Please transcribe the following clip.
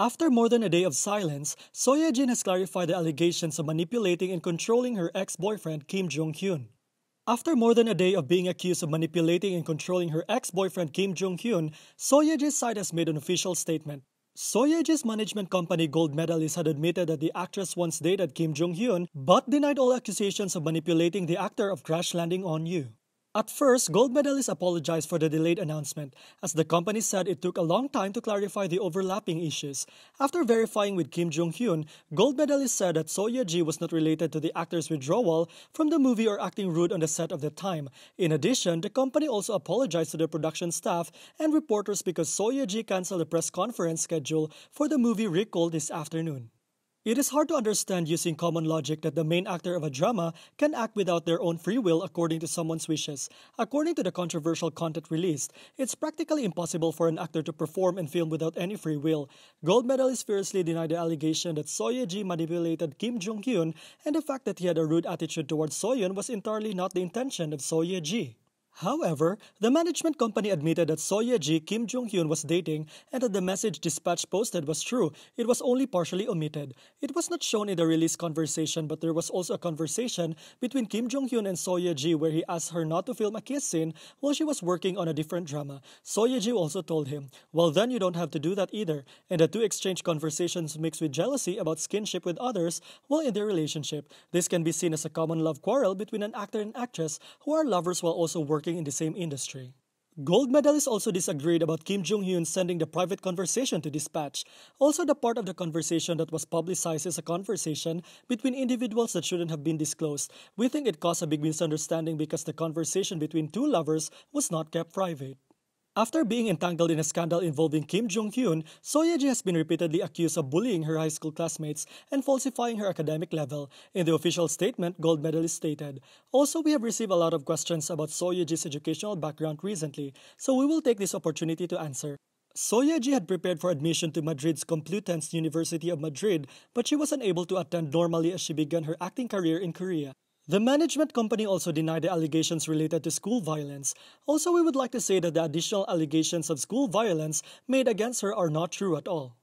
After more than a day of silence, Soye Jin has clarified the allegations of manipulating and controlling her ex-boyfriend Kim Jong-hyun. After more than a day of being accused of manipulating and controlling her ex-boyfriend Kim Jong-hyun, Soyeji's side has made an official statement. Soyeji's management company Gold Medalist had admitted that the actress once dated Kim Jong-hyun but denied all accusations of manipulating the actor of Crash Landing on You. At first, gold medalists apologized for the delayed announcement, as the company said it took a long time to clarify the overlapping issues. After verifying with Kim Jong Hyun, gold medalists said that So Ye Ji was not related to the actor's withdrawal from the movie or acting rude on the set of the time. In addition, the company also apologized to the production staff and reporters because So Ye Ji canceled the press conference schedule for the movie Recall this afternoon. It is hard to understand using common logic that the main actor of a drama can act without their own free will according to someone's wishes. According to the controversial content released, it's practically impossible for an actor to perform and film without any free will. Gold medalist fiercely denied the allegation that Soyeji manipulated Kim Jong-hyun and the fact that he had a rude attitude towards Soyeon was entirely not the intention of Soyeji. However, the management company admitted that Soya Ji Kim Jong Hyun was dating and that the message dispatch posted was true. It was only partially omitted. It was not shown in the release conversation, but there was also a conversation between Kim Jong Hyun and Soya Ji where he asked her not to film a kiss scene while she was working on a different drama. Soya Ji also told him, "Well, then you don't have to do that either." And the two exchanged conversations mixed with jealousy about skinship with others while in their relationship. This can be seen as a common love quarrel between an actor and actress who are lovers while also working working in the same industry. Gold medalists also disagreed about Kim Jong Hyun sending the private conversation to Dispatch, also the part of the conversation that was publicized as a conversation between individuals that shouldn't have been disclosed. We think it caused a big misunderstanding because the conversation between two lovers was not kept private. After being entangled in a scandal involving Kim Jong Hyun, Soyeji has been repeatedly accused of bullying her high school classmates and falsifying her academic level. In the official statement, gold medalist stated, Also, we have received a lot of questions about Soyeji's educational background recently, so we will take this opportunity to answer. Soyeji had prepared for admission to Madrid's Complutense University of Madrid, but she was unable to attend normally as she began her acting career in Korea. The management company also denied the allegations related to school violence. Also, we would like to say that the additional allegations of school violence made against her are not true at all.